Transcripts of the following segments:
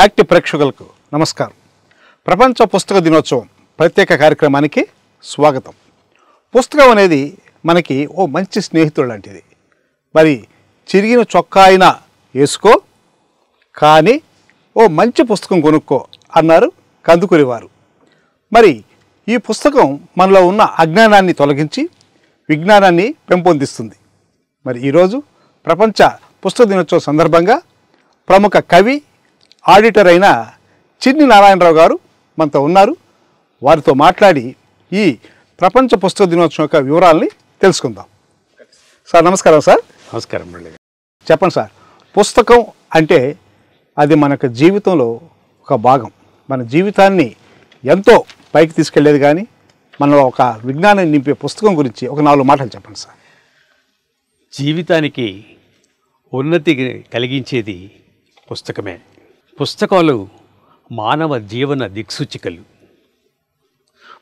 active ప్రేక్షకులకు నమస్కారం ప్రపంచ పుస్తక దినోత్సవం ప్రత్యేక కార్యక్రమానికి స్వాగతం పుస్తకం అనేది మనకి ఓ మంచి స్నేహితుడు లాంటిది మరి చిరిగిన చొక్కా అయినా వేసుకో కానీ ఓ మంచి పుస్తకం కొనుక్కో అన్నారు వారు మరి ఈ పుస్తకం మనలో ఉన్న అజ్ఞానాన్ని తొలగించి విజ్ఞానాన్ని పెంపొందిస్తుంది మరి ఈరోజు ప్రపంచ పుస్తక దినోత్సవం సందర్భంగా ప్రముఖ కవి ఆడిటర్ అయిన చిన్ని నారాయణరావు గారు మనతో ఉన్నారు వారితో మాట్లాడి ఈ ప్రపంచ పుస్తక దినోత్సవం యొక్క వివరాలని తెలుసుకుందాం సార్ నమస్కారం సార్ నమస్కారం మురళి చెప్పండి సార్ పుస్తకం అంటే అది మనకు జీవితంలో ఒక భాగం మన జీవితాన్ని ఎంతో పైకి తీసుకెళ్లేదు కానీ మనలో ఒక విజ్ఞానం నింపే పుస్తకం గురించి ఒక నాలుగు మాటలు చెప్పండి సార్ జీవితానికి ఉన్నతి కలిగించేది పుస్తకమే పుస్తకాలు మానవ జీవన దిక్సూచికలు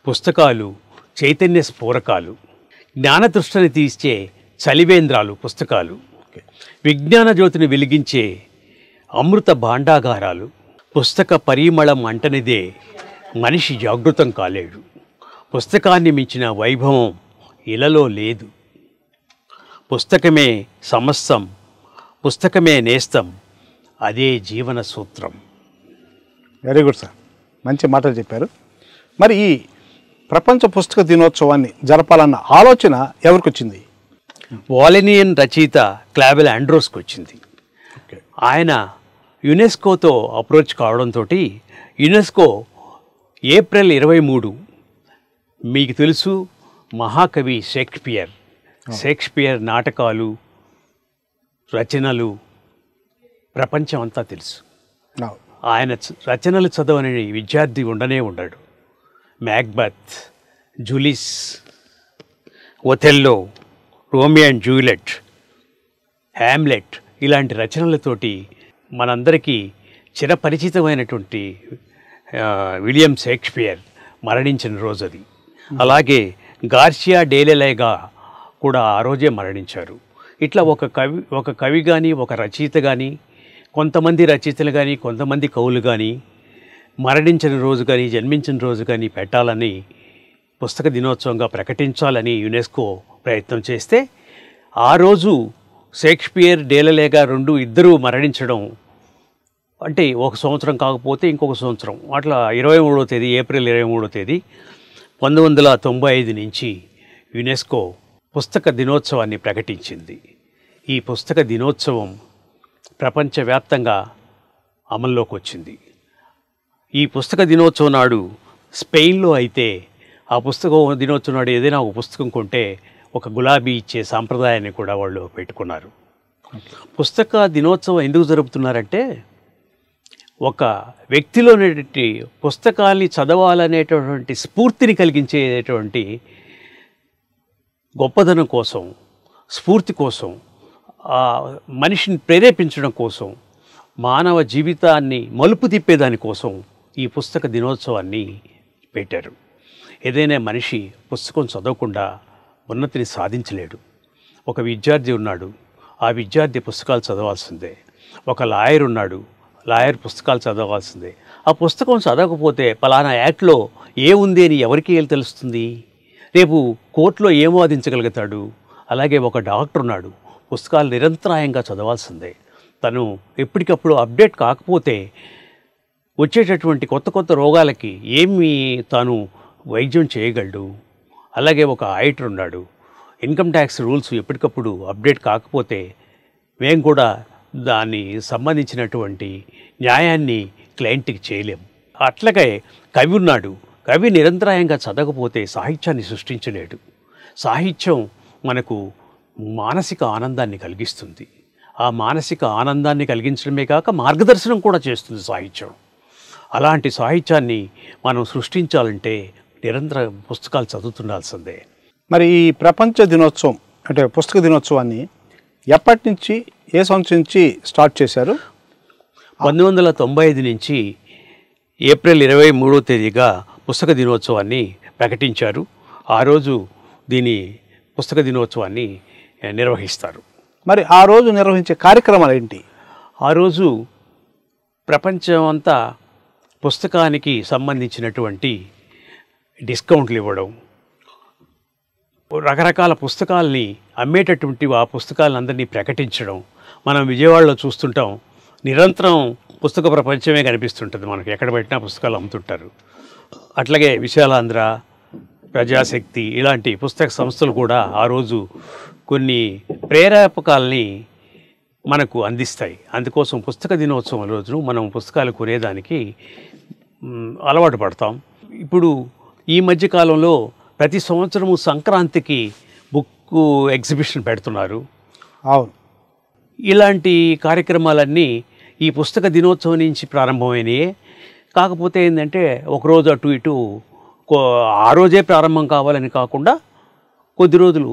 పుస్తకాలు చైతన్య స్ఫూరకాలు జ్ఞానదృష్టిని తీర్చే చలివేంద్రాలు పుస్తకాలు విజ్ఞాన జ్యోతిని వెలిగించే అమృత భాండాగారాలు పుస్తక పరిమళం అంటనిదే మనిషి జాగృతం కాలేడు పుస్తకాన్ని మించిన వైభవం ఇలలో లేదు పుస్తకమే సమస్తం పుస్తకమే నేస్తం అదే జీవన సూత్రం వెరీ గుడ్ సార్ మంచి మాటలు చెప్పారు మరి ఈ ప్రపంచ పుస్తక దినోత్సవాన్ని జరపాలన్న ఆలోచన ఎవరికి వచ్చింది వాలినియన్ రచయిత క్లాబెల్ ఆండ్రోస్కి వచ్చింది ఆయన యునెస్కోతో అప్రోచ్ కావడంతో యునెస్కో ఏప్రిల్ ఇరవై మూడు మీకు తెలుసు మహాకవి షేక్స్పియర్ షేక్స్పియర్ నాటకాలు రచనలు ప్రపంచం అంతా తెలుసు ఆయన రచనలు చదవని విద్యార్థి ఉండనే ఉండడు Macbeth Julius Othello Romeo and Juliet Hamlet ఇలాంటి రచనలతోటి మనందరికీ చిరపరిచితమైనటువంటి విలియం షేక్స్పియర్ మరణించిన రోజు అది అలాగే గార్షియా డేలెలేగా కూడా ఆ రోజే మరణించారు ఇట్లా ఒక కవి ఒక కవి కానీ ఒక రచయిత కానీ కొంతమంది రచయితలు కానీ కొంతమంది కవులు కానీ మరణించిన రోజు కానీ జన్మించిన రోజు కానీ పెట్టాలని పుస్తక దినోత్సవంగా ప్రకటించాలని యునెస్కో ప్రయత్నం చేస్తే ఆ రోజు షేక్స్పియర్ డేలలేగా రెండు ఇద్దరూ మరణించడం అంటే ఒక సంవత్సరం కాకపోతే ఇంకొక సంవత్సరం అట్లా ఇరవై మూడో తేదీ ఏప్రిల్ ఇరవై మూడో తేదీ పంతొమ్మిది వందల తొంభై ఐదు నుంచి యునెస్కో పుస్తక దినోత్సవాన్ని ప్రకటించింది ఈ పుస్తక దినోత్సవం ప్రపంచవ్యాప్తంగా అమల్లోకి వచ్చింది ఈ పుస్తక దినోత్సవం నాడు స్పెయిన్లో అయితే ఆ పుస్తకం దినోత్సవం నాడు ఏదైనా ఒక పుస్తకం కొంటే ఒక గులాబీ ఇచ్చే సాంప్రదాయాన్ని కూడా వాళ్ళు పెట్టుకున్నారు పుస్తక దినోత్సవం ఎందుకు జరుపుతున్నారంటే ఒక వ్యక్తిలోనేటువంటి పుస్తకాన్ని చదవాలనేటటువంటి స్ఫూర్తిని కలిగించేటువంటి గొప్పదనం కోసం స్ఫూర్తి కోసం మనిషిని ప్రేరేపించడం కోసం మానవ జీవితాన్ని మలుపు తిప్పేదానికోసం ఈ పుస్తక దినోత్సవాన్ని పెట్టారు ఏదైనా మనిషి పుస్తకం చదవకుండా ఉన్నతిని సాధించలేడు ఒక విద్యార్థి ఉన్నాడు ఆ విద్యార్థి పుస్తకాలు చదవాల్సిందే ఒక లాయర్ ఉన్నాడు లాయర్ పుస్తకాలు చదవాల్సిందే ఆ పుస్తకం చదవకపోతే పలానా యాక్ట్లో ఏముంది అని ఎవరికి తెలుస్తుంది రేపు కోర్టులో ఏం వాదించగలుగుతాడు అలాగే ఒక డాక్టర్ ఉన్నాడు పుస్తకాలు నిరంతరాయంగా చదవాల్సిందే తను ఎప్పటికప్పుడు అప్డేట్ కాకపోతే వచ్చేటటువంటి కొత్త కొత్త రోగాలకి ఏమి తాను వైద్యం చేయగలడు అలాగే ఒక ఆయిటర్ ఉన్నాడు ఇన్కమ్ ట్యాక్స్ రూల్స్ ఎప్పటికప్పుడు అప్డేట్ కాకపోతే మేము కూడా దాన్ని సంబంధించినటువంటి న్యాయాన్ని క్లయింట్కి చేయలేం అట్లాగే కవి ఉన్నాడు కవి నిరంతరాయంగా చదవకపోతే సాహిత్యాన్ని సృష్టించలేడు సాహిత్యం మనకు మానసిక ఆనందాన్ని కలిగిస్తుంది ఆ మానసిక ఆనందాన్ని కలిగించడమే కాక మార్గదర్శనం కూడా చేస్తుంది సాహిత్యం అలాంటి సాహిత్యాన్ని మనం సృష్టించాలంటే నిరంతర పుస్తకాలు చదువుతుండాల్సిందే మరి ఈ ప్రపంచ దినోత్సవం అంటే పుస్తక దినోత్సవాన్ని ఎప్పటి నుంచి ఏ సంవత్సరం నుంచి స్టార్ట్ చేశారు పంతొమ్మిది వందల తొంభై ఐదు నుంచి ఏప్రిల్ ఇరవై మూడో తేదీగా పుస్తక దినోత్సవాన్ని ప్రకటించారు ఆ రోజు దీని పుస్తక దినోత్సవాన్ని నిర్వహిస్తారు మరి ఆ రోజు నిర్వహించే కార్యక్రమాలు ఏంటి ఆ రోజు ప్రపంచం అంతా పుస్తకానికి సంబంధించినటువంటి డిస్కౌంట్లు ఇవ్వడం రకరకాల పుస్తకాలని అమ్మేటటువంటి ఆ అందరినీ ప్రకటించడం మనం విజయవాడలో చూస్తుంటాం నిరంతరం పుస్తక ప్రపంచమే కనిపిస్తుంటుంది మనకు ఎక్కడ పెట్టినా పుస్తకాలు అమ్ముతుంటారు అట్లాగే విశాలాంధ్ర ప్రజాశక్తి ఇలాంటి పుస్తక సంస్థలు కూడా ఆ రోజు కొన్ని ప్రేరేపకాలని మనకు అందిస్తాయి అందుకోసం పుస్తక దినోత్సవం రోజున మనం పుస్తకాలు కొనేదానికి అలవాటు పడతాం ఇప్పుడు ఈ మధ్యకాలంలో ప్రతి సంవత్సరము సంక్రాంతికి బుక్ ఎగ్జిబిషన్ పెడుతున్నారు అవును ఇలాంటి కార్యక్రమాలన్నీ ఈ పుస్తక దినోత్సవం నుంచి ప్రారంభమైనవి కాకపోతే ఏంటంటే ఒకరోజు అటు ఇటు ఆ రోజే ప్రారంభం కావాలని కాకుండా కొద్ది రోజులు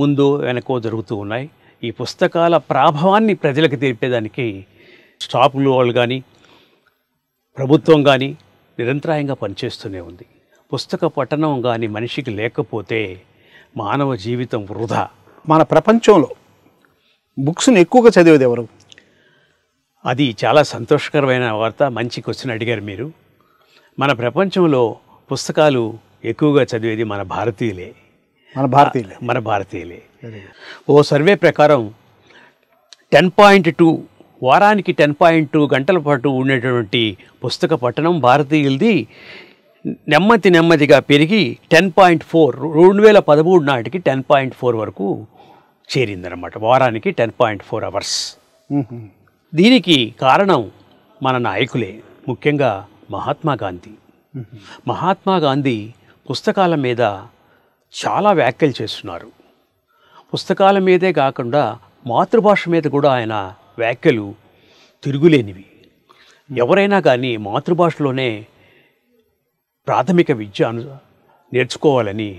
ముందు వెనకో జరుగుతూ ఉన్నాయి ఈ పుస్తకాల ప్రాభవాన్ని ప్రజలకు తెలిపేదానికి స్టాపులు వాళ్ళు కానీ ప్రభుత్వం కానీ నిరంతరాయంగా పనిచేస్తూనే ఉంది పుస్తక పఠనం కానీ మనిషికి లేకపోతే మానవ జీవితం వృధా మన ప్రపంచంలో బుక్స్ని ఎక్కువగా చదివేది ఎవరు అది చాలా సంతోషకరమైన వార్త మంచి క్వశ్చన్ అడిగారు మీరు మన ప్రపంచంలో పుస్తకాలు ఎక్కువగా చదివేది మన భారతీయులే మన భారతీయులే మన భారతీయులే ఓ సర్వే ప్రకారం టెన్ పాయింట్ టూ వారానికి టెన్ పాయింట్ టూ గంటల పాటు ఉండేటటువంటి పుస్తక పఠనం భారతీయులది నెమ్మది నెమ్మదిగా పెరిగి టెన్ పాయింట్ ఫోర్ రెండు వేల పదమూడు నాటికి టెన్ పాయింట్ ఫోర్ వరకు చేరిందనమాట వారానికి టెన్ పాయింట్ ఫోర్ అవర్స్ దీనికి కారణం మన నాయకులే ముఖ్యంగా మహాత్మా గాంధీ మహాత్మా గాంధీ పుస్తకాల మీద చాలా వ్యాఖ్యలు చేస్తున్నారు పుస్తకాల మీదే కాకుండా మాతృభాష మీద కూడా ఆయన వ్యాఖ్యలు తిరుగులేనివి ఎవరైనా కానీ మాతృభాషలోనే ప్రాథమిక విద్య నేర్చుకోవాలని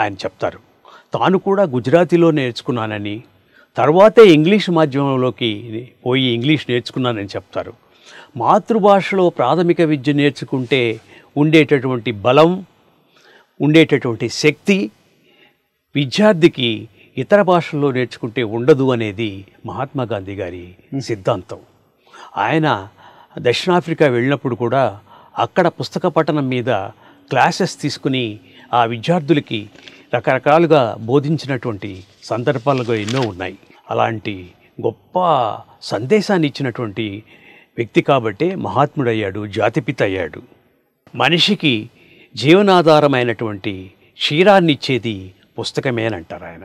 ఆయన చెప్తారు తాను కూడా గుజరాతీలో నేర్చుకున్నానని తర్వాతే ఇంగ్లీష్ మాధ్యమంలోకి పోయి ఇంగ్లీష్ నేర్చుకున్నానని చెప్తారు మాతృభాషలో ప్రాథమిక విద్య నేర్చుకుంటే ఉండేటటువంటి బలం ఉండేటటువంటి శక్తి విద్యార్థికి ఇతర భాషల్లో నేర్చుకుంటే ఉండదు అనేది మహాత్మా గాంధీ గారి సిద్ధాంతం ఆయన దక్షిణాఫ్రికా వెళ్ళినప్పుడు కూడా అక్కడ పుస్తక పఠనం మీద క్లాసెస్ తీసుకుని ఆ విద్యార్థులకి రకరకాలుగా బోధించినటువంటి సందర్భాలుగా ఎన్నో ఉన్నాయి అలాంటి గొప్ప సందేశాన్ని ఇచ్చినటువంటి వ్యక్తి కాబట్టే మహాత్ముడయ్యాడు జాతిపిత అయ్యాడు మనిషికి జీవనాధారమైనటువంటి క్షీరాన్నిచ్చేది పుస్తకమేనంటారు ఆయన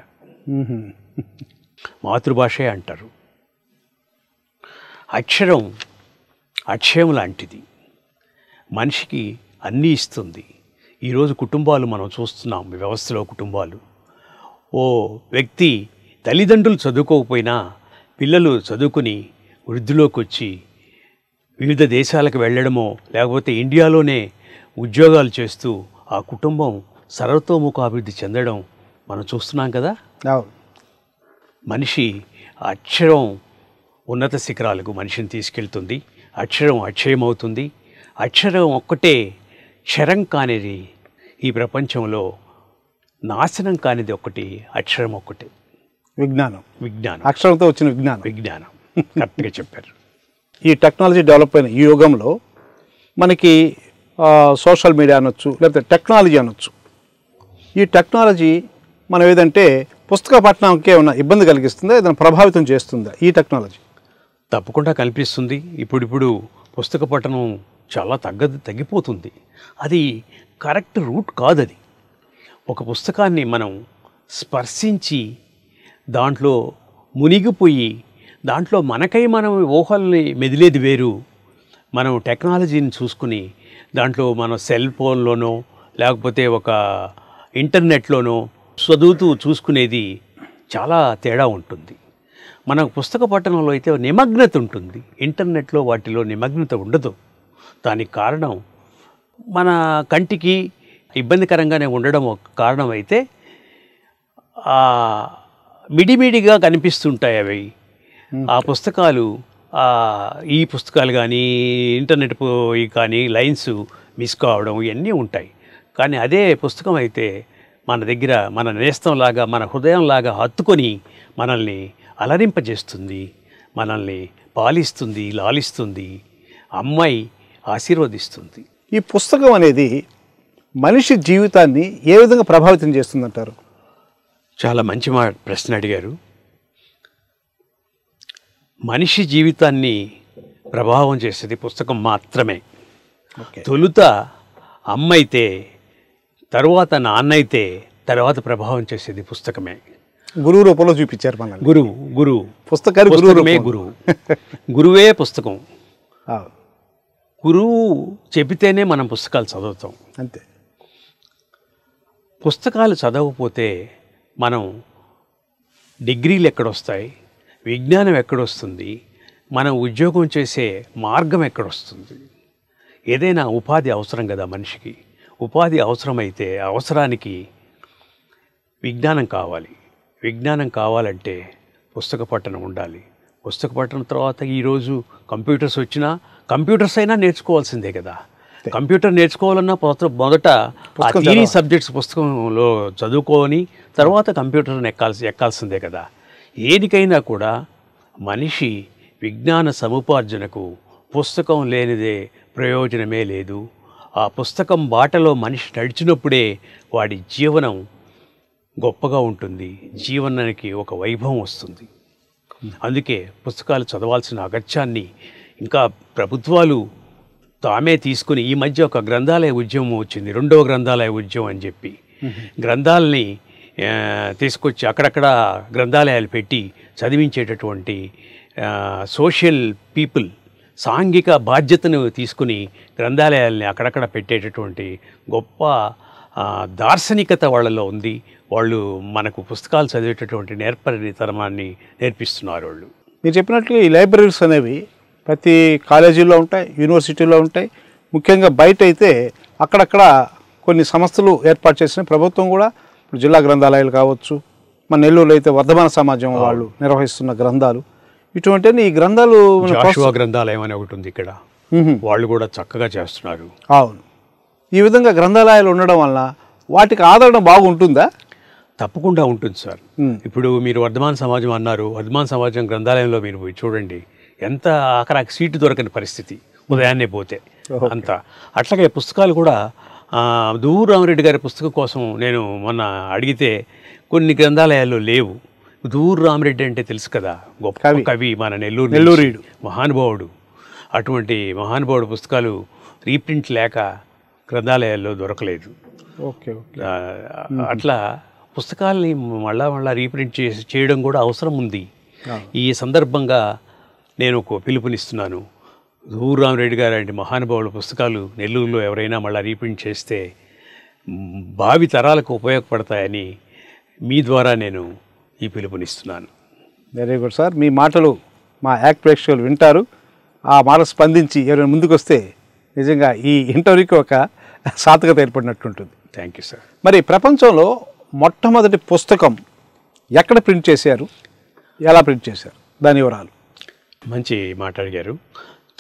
మాతృభాషే అంటారు అక్షరం అక్షయం లాంటిది మనిషికి అన్నీ ఇస్తుంది ఈరోజు కుటుంబాలు మనం చూస్తున్నాం వ్యవస్థలో కుటుంబాలు ఓ వ్యక్తి తల్లిదండ్రులు చదువుకోకపోయినా పిల్లలు చదువుకుని వృద్ధిలోకి వచ్చి వివిధ దేశాలకు వెళ్ళడమో లేకపోతే ఇండియాలోనే ఉద్యోగాలు చేస్తూ ఆ కుటుంబం సర్వతోముఖాభివృద్ధి చెందడం మనం చూస్తున్నాం కదా మనిషి అక్షరం ఉన్నత శిఖరాలకు మనిషిని తీసుకెళ్తుంది అక్షరం అక్షయమవుతుంది అక్షరం ఒక్కటే క్షరం కానిది ఈ ప్రపంచంలో నాశనం కానిది ఒకటి అక్షరం ఒక్కటే విజ్ఞానం విజ్ఞానం అక్షరంతో వచ్చిన విజ్ఞానం విజ్ఞానం కరెక్ట్గా చెప్పారు ఈ టెక్నాలజీ డెవలప్ అయిన ఈ యుగంలో మనకి సోషల్ మీడియా అనొచ్చు లేకపోతే టెక్నాలజీ అనొచ్చు ఈ టెక్నాలజీ మనం ఏదంటే పుస్తక పట్టణంకే ఉన్న ఇబ్బంది కలిగిస్తుందా ఏదైనా ప్రభావితం చేస్తుందా ఈ టెక్నాలజీ తప్పకుండా కనిపిస్తుంది ఇప్పుడిప్పుడు పుస్తక పఠనం చాలా తగ్గదు తగ్గిపోతుంది అది కరెక్ట్ రూట్ కాదు అది ఒక పుస్తకాన్ని మనం స్పర్శించి దాంట్లో మునిగిపోయి దాంట్లో మనకై మనం ఊహల్ని మెదిలేది వేరు మనం టెక్నాలజీని చూసుకుని దాంట్లో మన సెల్ ఫోన్లోనో లేకపోతే ఒక ఇంటర్నెట్లోనో చదువుతూ చూసుకునేది చాలా తేడా ఉంటుంది మన పుస్తక పఠనంలో అయితే నిమగ్నత ఉంటుంది ఇంటర్నెట్లో వాటిలో నిమగ్నత ఉండదు దానికి కారణం మన కంటికి ఇబ్బందికరంగానే ఉండడం ఒక కారణం అయితే మిడిమిడిగా కనిపిస్తుంటాయి అవి ఆ పుస్తకాలు ఈ పుస్తకాలు కానీ ఇంటర్నెట్ కానీ లైన్స్ మిస్ కావడం ఇవన్నీ ఉంటాయి కానీ అదే పుస్తకం అయితే మన దగ్గర మన నేస్తంలాగా మన హృదయంలాగా హత్తుకొని మనల్ని అలరింపజేస్తుంది మనల్ని పాలిస్తుంది లాలిస్తుంది అమ్మాయి ఆశీర్వదిస్తుంది ఈ పుస్తకం అనేది మనిషి జీవితాన్ని ఏ విధంగా ప్రభావితం చేస్తుందంటారు చాలా మంచి మా ప్రశ్న అడిగారు మనిషి జీవితాన్ని ప్రభావం చేసేది పుస్తకం మాత్రమే తొలుత అమ్మైతే తరువాత నాన్నైతే తర్వాత ప్రభావం చేసేది పుస్తకమే గురువు రూపంలో చూపించారు మన గురువు గురువు పుస్తకాలు గురువుమే గురువు గురువే పుస్తకం గురువు చెబితేనే మనం పుస్తకాలు చదువుతాం అంతే పుస్తకాలు చదవకపోతే మనం డిగ్రీలు ఎక్కడొస్తాయి విజ్ఞానం ఎక్కడొస్తుంది మనం ఉద్యోగం చేసే మార్గం ఎక్కడొస్తుంది ఏదైనా ఉపాధి అవసరం కదా మనిషికి ఉపాధి అవసరమైతే అవసరానికి విజ్ఞానం కావాలి విజ్ఞానం కావాలంటే పుస్తక పట్టణం ఉండాలి పుస్తక పఠనం తర్వాత ఈరోజు కంప్యూటర్స్ వచ్చినా కంప్యూటర్స్ అయినా నేర్చుకోవాల్సిందే కదా కంప్యూటర్ నేర్చుకోవాలన్నా మొదట థియరీ సబ్జెక్ట్స్ పుస్తకంలో చదువుకొని తర్వాత కంప్యూటర్ ఎక్కాల్సి ఎక్కాల్సిందే కదా ఏదికైనా కూడా మనిషి విజ్ఞాన సముపార్జనకు పుస్తకం లేనిదే ప్రయోజనమే లేదు ఆ పుస్తకం బాటలో మనిషి నడిచినప్పుడే వాడి జీవనం గొప్పగా ఉంటుంది జీవనానికి ఒక వైభవం వస్తుంది అందుకే పుస్తకాలు చదవాల్సిన అగత్యాన్ని ఇంకా ప్రభుత్వాలు తామే తీసుకుని ఈ మధ్య ఒక గ్రంథాలయ ఉద్యమం వచ్చింది రెండవ గ్రంథాలయ ఉద్యమం అని చెప్పి గ్రంథాలని తీసుకొచ్చి అక్కడక్కడ గ్రంథాలయాలు పెట్టి చదివించేటటువంటి సోషల్ పీపుల్ సాంఘిక బాధ్యతను తీసుకుని గ్రంథాలయాల్ని అక్కడక్కడ పెట్టేటటువంటి గొప్ప దార్శనికత వాళ్ళలో ఉంది వాళ్ళు మనకు పుస్తకాలు చదివేటటువంటి తరమాన్ని నేర్పిస్తున్నారు వాళ్ళు మీరు చెప్పినట్లుగా ఈ లైబ్రరీస్ అనేవి ప్రతి కాలేజీలో ఉంటాయి యూనివర్సిటీలో ఉంటాయి ముఖ్యంగా బయట అయితే అక్కడక్కడ కొన్ని సంస్థలు ఏర్పాటు చేసిన ప్రభుత్వం కూడా ఇప్పుడు జిల్లా గ్రంథాలయాలు కావచ్చు మన నెల్లూరులో అయితే వర్ధమాన సమాజం వాళ్ళు నిర్వహిస్తున్న గ్రంథాలు ఇటువంటి ఈ గ్రంథాలు గ్రంథాలయం అని ఒకటి ఉంది ఇక్కడ వాళ్ళు కూడా చక్కగా చేస్తున్నారు అవును ఈ విధంగా గ్రంథాలయాలు ఉండడం వల్ల వాటికి ఆదరణ బాగుంటుందా తప్పకుండా ఉంటుంది సార్ ఇప్పుడు మీరు వర్ధమాన సమాజం అన్నారు వర్ధమాన సమాజం గ్రంథాలయంలో మీరు పోయి చూడండి ఎంత ఆఖరాకి సీటు దొరకని పరిస్థితి ఉదయాన్నే పోతే అంత అట్లాగే పుస్తకాలు కూడా దూరు రామరెడ్డి గారి పుస్తకం కోసం నేను మొన్న అడిగితే కొన్ని గ్రంథాలయాల్లో లేవు దూరు రామరెడ్డి అంటే తెలుసు కదా గొప్ప కవి మన నెల్లూరు నెల్లూరు మహానుభావుడు అటువంటి మహానుభావుడు పుస్తకాలు రీప్రింట్ లేక గ్రంథాలయాల్లో దొరకలేదు ఓకే అట్లా పుస్తకాలని మళ్ళా మళ్ళా రీప్రింట్ చేసి చేయడం కూడా అవసరం ఉంది ఈ సందర్భంగా నేను ఒక పిలుపునిస్తున్నాను రెడ్డి గారు లాంటి మహానుభావుల పుస్తకాలు నెల్లూరులో ఎవరైనా మళ్ళీ రీప్రింట్ చేస్తే భావి తరాలకు ఉపయోగపడతాయని మీ ద్వారా నేను ఈ పిలుపునిస్తున్నాను వెరీ గుడ్ సార్ మీ మాటలు మా యాక్ట్ ప్రేక్షకులు వింటారు ఆ మాటలు స్పందించి ఎవరైనా ముందుకు వస్తే నిజంగా ఈ ఇంటర్వ్యూకి ఒక ఏర్పడినట్టు ఏర్పడినట్టుంటుంది థ్యాంక్ యూ సార్ మరి ప్రపంచంలో మొట్టమొదటి పుస్తకం ఎక్కడ ప్రింట్ చేశారు ఎలా ప్రింట్ చేశారు దాని వివరాలు మంచి మాట్లాడిగారు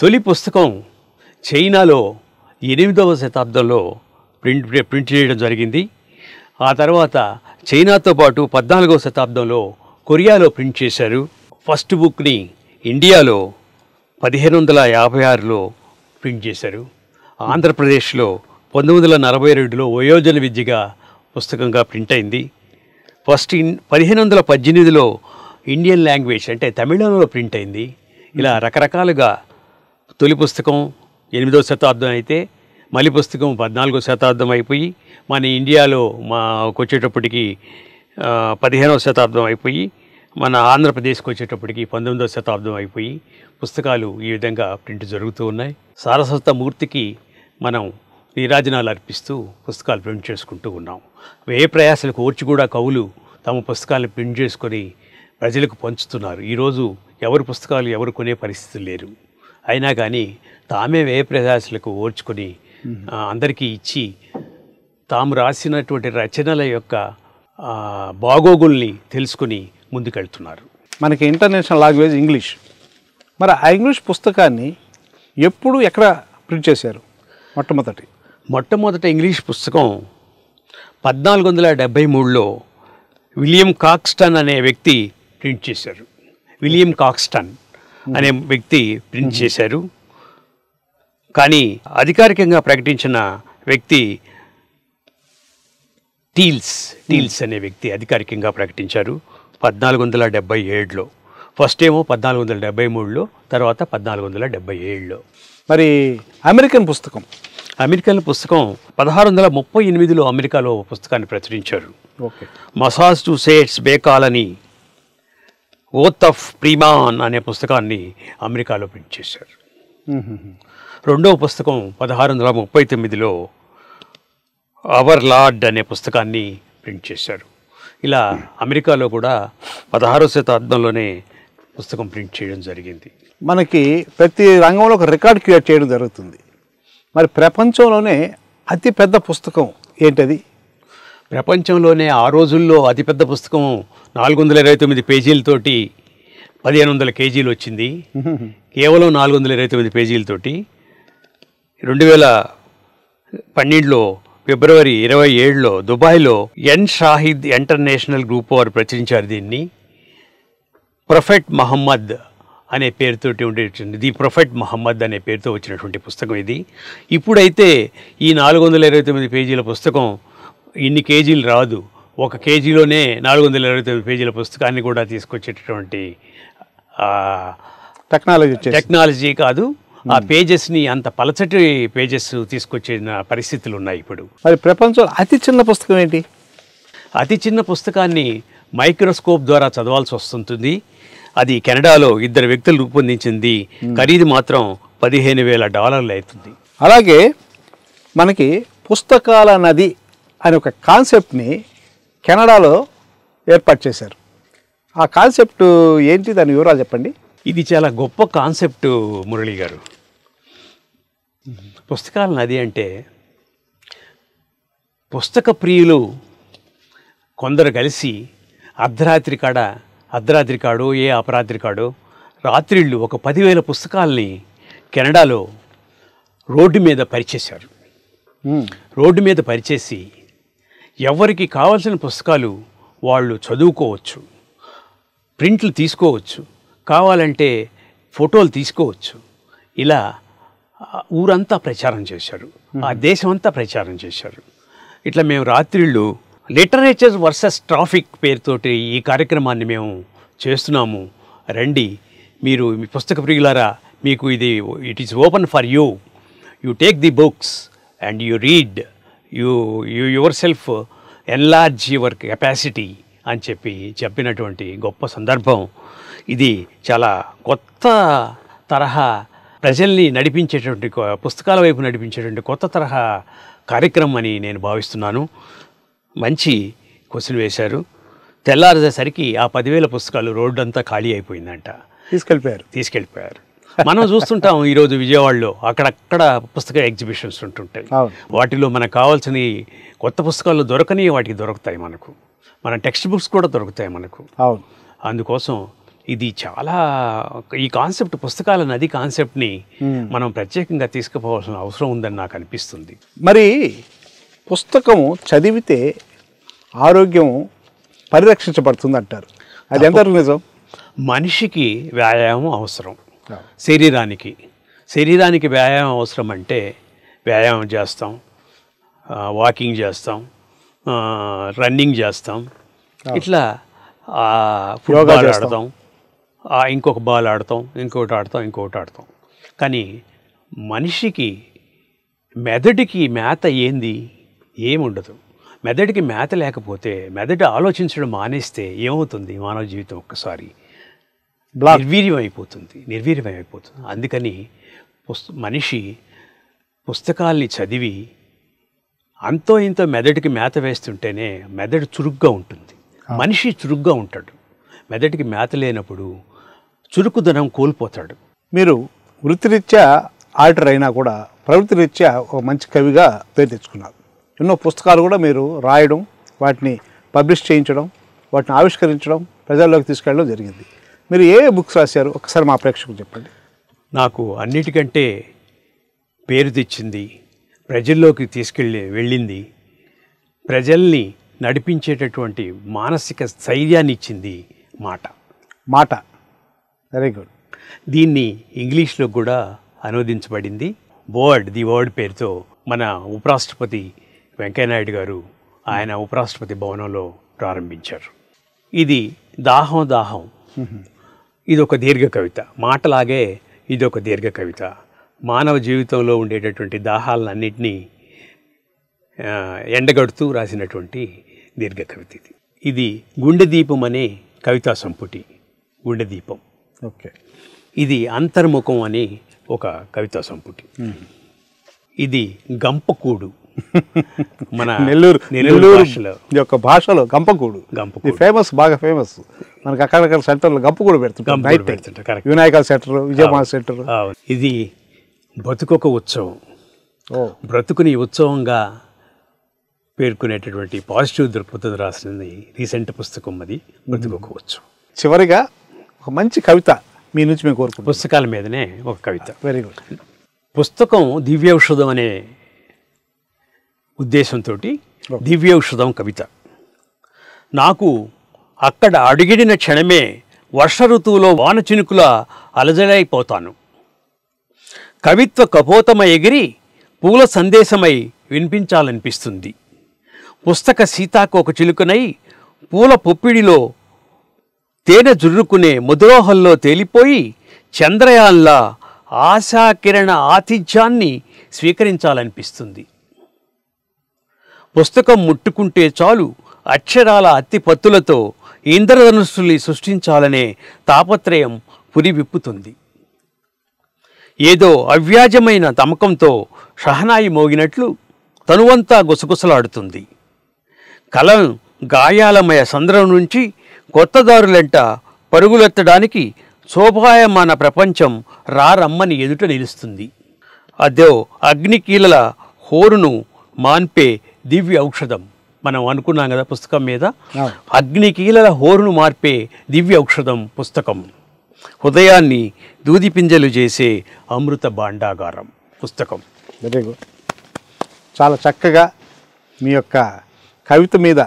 తొలి పుస్తకం చైనాలో ఎనిమిదవ శతాబ్దంలో ప్రింట్ ప్రింట్ చేయడం జరిగింది ఆ తర్వాత చైనాతో పాటు పద్నాలుగవ శతాబ్దంలో కొరియాలో ప్రింట్ చేశారు ఫస్ట్ బుక్ని ఇండియాలో పదిహేను వందల యాభై ఆరులో ప్రింట్ చేశారు ఆంధ్రప్రదేశ్లో పంతొమ్మిది వందల నలభై రెండులో వయోజన విద్యగా పుస్తకంగా ప్రింట్ అయింది ఫస్ట్ ఇన్ పదిహేను వందల పద్దెనిమిదిలో ఇండియన్ లాంగ్వేజ్ అంటే తమిళంలో ప్రింట్ అయింది ఇలా రకరకాలుగా తొలి పుస్తకం ఎనిమిదో శతాబ్దం అయితే మలి పుస్తకం పద్నాలుగో శతాబ్దం అయిపోయి మన ఇండియాలో మాకు వచ్చేటప్పటికి పదిహేనవ శతాబ్దం అయిపోయి మన ఆంధ్రప్రదేశ్కి వచ్చేటప్పటికి పంతొమ్మిదవ శతాబ్దం అయిపోయి పుస్తకాలు ఈ విధంగా ప్రింట్ జరుగుతూ ఉన్నాయి సారస్వత మూర్తికి మనం నీరాజనాలు అర్పిస్తూ పుస్తకాలు ప్రింట్ చేసుకుంటూ ఉన్నాం ఏ ప్రయాసాలకు ఓర్చి కూడా కవులు తమ పుస్తకాలను ప్రింట్ చేసుకొని ప్రజలకు పంచుతున్నారు ఈరోజు ఎవరు పుస్తకాలు ఎవరు కొనే పరిస్థితి లేరు అయినా కానీ తామే వ్యయప్రయాసులకు ఓడ్చుకొని అందరికీ ఇచ్చి తాము రాసినటువంటి రచనల యొక్క బాగోగుల్ని తెలుసుకుని ముందుకెళ్తున్నారు మనకి ఇంటర్నేషనల్ లాంగ్వేజ్ ఇంగ్లీష్ మరి ఆ ఇంగ్లీష్ పుస్తకాన్ని ఎప్పుడు ఎక్కడ ప్రింట్ చేశారు మొట్టమొదటి మొట్టమొదట ఇంగ్లీష్ పుస్తకం పద్నాలుగు వందల డెబ్భై మూడులో విలియం కాక్స్టన్ అనే వ్యక్తి ప్రింట్ చేశారు విలియం కాక్స్టన్ అనే వ్యక్తి ప్రింట్ చేశారు కానీ అధికారికంగా ప్రకటించిన వ్యక్తి టీల్స్ టీల్స్ అనే వ్యక్తి అధికారికంగా ప్రకటించారు పద్నాలుగు వందల డెబ్బై ఏడులో ఫస్ట్ ఏమో పద్నాలుగు వందల డెబ్బై మూడులో తర్వాత పద్నాలుగు వందల డెబ్బై ఏడులో మరి అమెరికన్ పుస్తకం అమెరికన్ పుస్తకం పదహారు వందల ముప్పై ఎనిమిదిలో అమెరికాలో పుస్తకాన్ని ప్రచురించారు మసాజ్ టు సేట్స్ బేకాలని ఓత్ ఆఫ్ ప్రీమాన్ అనే పుస్తకాన్ని అమెరికాలో ప్రింట్ చేశారు రెండవ పుస్తకం పదహారు వందల ముప్పై తొమ్మిదిలో అవర్ లార్డ్ అనే పుస్తకాన్ని ప్రింట్ చేశారు ఇలా అమెరికాలో కూడా పదహారవ శతాబ్దంలోనే పుస్తకం ప్రింట్ చేయడం జరిగింది మనకి ప్రతి రంగంలో ఒక రికార్డ్ క్రియేట్ చేయడం జరుగుతుంది మరి ప్రపంచంలోనే అతిపెద్ద పుస్తకం ఏంటది ప్రపంచంలోనే ఆ రోజుల్లో అతిపెద్ద పుస్తకం నాలుగు వందల ఇరవై తొమ్మిది పేజీలతోటి పదిహేను వందల కేజీలు వచ్చింది కేవలం నాలుగు వందల ఇరవై తొమ్మిది పేజీలతోటి రెండు వేల పన్నెండులో ఫిబ్రవరి ఇరవై ఏడులో దుబాయ్లో ఎన్ షాహిద్ ఇంటర్నేషనల్ గ్రూప్ వారు ప్రచురించారు దీన్ని ప్రొఫెట్ మహమ్మద్ అనే పేరుతోటి ఉండేటువంటి ది ప్రొఫెట్ మహమ్మద్ అనే పేరుతో వచ్చినటువంటి పుస్తకం ఇది ఇప్పుడైతే ఈ నాలుగు వందల ఇరవై తొమ్మిది పేజీల పుస్తకం ఇన్ని కేజీలు రాదు ఒక కేజీలోనే నాలుగు వందల ఇరవై తొమ్మిది పేజీల పుస్తకాన్ని కూడా తీసుకొచ్చేటటువంటి టెక్నాలజీ టెక్నాలజీ కాదు ఆ పేజెస్ని అంత పలచటి పేజెస్ తీసుకొచ్చే పరిస్థితులు ఉన్నాయి ఇప్పుడు మరి ప్రపంచం అతి చిన్న పుస్తకం ఏంటి అతి చిన్న పుస్తకాన్ని మైక్రోస్కోప్ ద్వారా చదవాల్సి వస్తుంటుంది అది కెనడాలో ఇద్దరు వ్యక్తులు రూపొందించింది ఖరీదు మాత్రం పదిహేను వేల డాలర్లు అవుతుంది అలాగే మనకి పుస్తకాల నది అనే ఒక కాన్సెప్ట్ని కెనడాలో ఏర్పాటు చేశారు ఆ కాన్సెప్ట్ ఏంటి దాని వివరాలు చెప్పండి ఇది చాలా గొప్ప కాన్సెప్ట్ మురళి గారు పుస్తకాల నది అంటే పుస్తక ప్రియులు కొందరు కలిసి అర్ధరాత్రి కాడ అర్ధరాత్రి కాడు ఏ అపరాత్రి కాడు రాత్రిళ్ళు ఒక పదివేల పుస్తకాలని కెనడాలో రోడ్డు మీద పరిచేశారు రోడ్డు మీద పరిచేసి ఎవరికి కావాల్సిన పుస్తకాలు వాళ్ళు చదువుకోవచ్చు ప్రింట్లు తీసుకోవచ్చు కావాలంటే ఫోటోలు తీసుకోవచ్చు ఇలా ఊరంతా ప్రచారం చేశారు ఆ దేశమంతా ప్రచారం చేశారు ఇట్లా మేము రాత్రిళ్ళు లిటరేచర్ వర్సెస్ ట్రాఫిక్ పేరుతోటి ఈ కార్యక్రమాన్ని మేము చేస్తున్నాము రండి మీరు మీ పుస్తక ప్రియులారా మీకు ఇది it is open for you you take the books and you read you you yourself enlarge your capacity అని చెప్పి చెప్పినటువంటి గొప్ప సందర్భం ఇది చాలా కొత్త తరహా ప్రజల్ని నడిపించేటువంటి పుస్తకాల వైపు నడిపించేటువంటి కొత్త తరహా కార్యక్రమం అని నేను భావిస్తున్నాను మంచి క్వశ్చన్ వేశారు తెల్లారేసరికి ఆ పదివేల పుస్తకాలు రోడ్డంతా ఖాళీ అయిపోయిందంట తీసుకెళ్ళిపోయారు తీసుకెళ్ళిపోయారు మనం చూస్తుంటాం ఈరోజు విజయవాడలో అక్కడక్కడ పుస్తక ఎగ్జిబిషన్స్ ఉంటుంటాయి వాటిలో మనకు కావాల్సిన కొత్త పుస్తకాలు దొరకని వాటికి దొరుకుతాయి మనకు మన టెక్స్ట్ బుక్స్ కూడా దొరుకుతాయి మనకు అందుకోసం ఇది చాలా ఈ కాన్సెప్ట్ పుస్తకాల నది కాన్సెప్ట్ని మనం ప్రత్యేకంగా తీసుకుపోవాల్సిన అవసరం ఉందని నాకు అనిపిస్తుంది మరి పుస్తకం చదివితే ఆరోగ్యం పరిరక్షించబడుతుంది అంటారు అది ఎంత నిజం మనిషికి వ్యాయామం అవసరం శరీరానికి శరీరానికి వ్యాయామం అవసరం అంటే వ్యాయామం చేస్తాం వాకింగ్ చేస్తాం రన్నింగ్ చేస్తాం ఇట్లా ఫుట్బాల్ ఆడతాం ఇంకొక బాల్ ఆడతాం ఇంకొకటి ఆడతాం ఇంకోటి ఆడతాం కానీ మనిషికి మెదడుకి మేత ఏంది ఏముండదు మెదడుకి మేత లేకపోతే మెదడు ఆలోచించడం మానేస్తే ఏమవుతుంది మానవ జీవితం ఒక్కసారి నిర్వీర్యం అయిపోతుంది నిర్వీర్యం అయిపోతుంది అందుకని పుస్త మనిషి పుస్తకాల్ని చదివి అంతో ఇంత మెదడుకి మేత వేస్తుంటేనే మెదడు చురుగ్గా ఉంటుంది మనిషి చురుగ్గా ఉంటాడు మెదడుకి మేత లేనప్పుడు చురుకుదనం కోల్పోతాడు మీరు వృత్తిరీత్యా ఆర్డర్ అయినా కూడా ప్రవృత్తిరీత్యా ఒక మంచి కవిగా పేరు తెచ్చుకున్నారు ఎన్నో పుస్తకాలు కూడా మీరు రాయడం వాటిని పబ్లిష్ చేయించడం వాటిని ఆవిష్కరించడం ప్రజల్లోకి తీసుకెళ్ళడం జరిగింది మీరు ఏ బుక్స్ రాశారు ఒకసారి మా ప్రేక్షకులు చెప్పండి నాకు అన్నిటికంటే పేరు తెచ్చింది ప్రజల్లోకి తీసుకెళ్ళి వెళ్ళింది ప్రజల్ని నడిపించేటటువంటి మానసిక స్థైర్యాన్ని ఇచ్చింది మాట మాట వెరీ గుడ్ దీన్ని ఇంగ్లీష్లో కూడా అనువదించబడింది వర్డ్ ది వర్డ్ పేరుతో మన ఉపరాష్ట్రపతి వెంకయ్యనాయుడు గారు ఆయన ఉపరాష్ట్రపతి భవనంలో ప్రారంభించారు ఇది దాహం దాహం ఇది ఒక దీర్ఘ కవిత మాటలాగే ఇది ఒక దీర్ఘ కవిత మానవ జీవితంలో ఉండేటటువంటి దాహాలన్నింటినీ ఎండగడుతూ రాసినటువంటి దీర్ఘ కవిత ఇది ఇది గుండె దీపం అనే కవితా సంపుటి గుండె దీపం ఓకే ఇది అంతర్ముఖం అనే ఒక కవితా సంపుటి ఇది గంపకూడు మన నెల్లూరు నెల్లూరు యొక్క భాషలో గంపకూడు గంపకూడు ఫేమస్ బాగా ఫేమస్ మనకు అక్కడక్కడ సెంటర్లో గంపకూడు పెడుతుంటాం నైట్ పెడుతుంటారు వినాయక సెంటర్ విజయమా సెంటర్ ఇది బతుకొక ఉత్సవం బ్రతుకుని ఉత్సవంగా పేర్కొనేటటువంటి పాజిటివ్ దృక్పథం రాసినది రీసెంట్ పుస్తకం అది ఉత్సవం చివరిగా ఒక మంచి కవిత మీ నుంచి మేము కోరుకుంటాం పుస్తకాల మీదనే ఒక కవిత వెరీ గుడ్ పుస్తకం దివ్యౌషధం అనే ఉద్దేశంతో దివ్యౌషధం కవిత నాకు అక్కడ అడుగిడిన క్షణమే వర్ష ఋతువులో వాన చినుకుల అలజలైపోతాను కవిత్వ కపోతమ ఎగిరి పూల సందేశమై వినిపించాలనిపిస్తుంది పుస్తక సీతాకోక చిలుకనై పూల పొప్పిడిలో తేనె జుర్రుకునే ముద్రోహల్లో తేలిపోయి చంద్రయాన్ల ఆశాకిరణ ఆతిథ్యాన్ని స్వీకరించాలనిపిస్తుంది పుస్తకం ముట్టుకుంటే చాలు అక్షరాల అత్తిపత్తులతో ఇంద్రధనుషుల్ని సృష్టించాలనే తాపత్రయం పురివిప్పుతుంది ఏదో అవ్యాజమైన తమకంతో షహనాయి మోగినట్లు తనువంతా గుసగుసలాడుతుంది కలం గాయాలమయ సంద్రం నుంచి కొత్తదారులంట పరుగులెత్తడానికి శోభాయమాన ప్రపంచం రారమ్మని ఎదుట నిలుస్తుంది అదో అగ్నికీలల హోరును మాన్పే దివ్య ఔషధం మనం అనుకున్నాం కదా పుస్తకం మీద కీలల హోరును మార్పే దివ్య ఔషధం పుస్తకం హృదయాన్ని దూదిపింజలు చేసే అమృత భాండాగారం పుస్తకం వెరీ గుడ్ చాలా చక్కగా మీ యొక్క కవిత మీద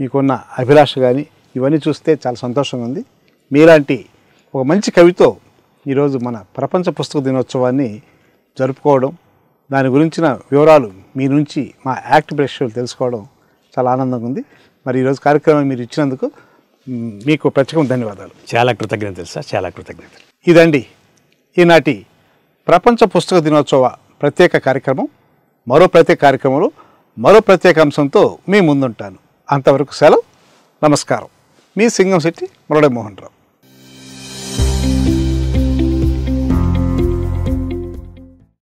మీకున్న అభిలాష కానీ ఇవన్నీ చూస్తే చాలా సంతోషంగా ఉంది మీలాంటి ఒక మంచి కవితో ఈరోజు మన ప్రపంచ పుస్తక దినోత్సవాన్ని జరుపుకోవడం దాని గురించిన వివరాలు మీ నుంచి మా యాక్ట్ ప్రేక్షకులు తెలుసుకోవడం చాలా ఆనందంగా ఉంది మరి ఈరోజు కార్యక్రమం మీరు ఇచ్చినందుకు మీకు ప్రత్యేకం ధన్యవాదాలు చాలా కృతజ్ఞతలు సార్ చాలా కృతజ్ఞతలు ఇదండి ఈనాటి ప్రపంచ పుస్తక దినోత్సవ ప్రత్యేక కార్యక్రమం మరో ప్రత్యేక కార్యక్రమంలో మరో ప్రత్యేక అంశంతో మీ ముందుంటాను అంతవరకు సెలవు నమస్కారం మీ సింగం శెట్టి మురళీమోహన్ రావు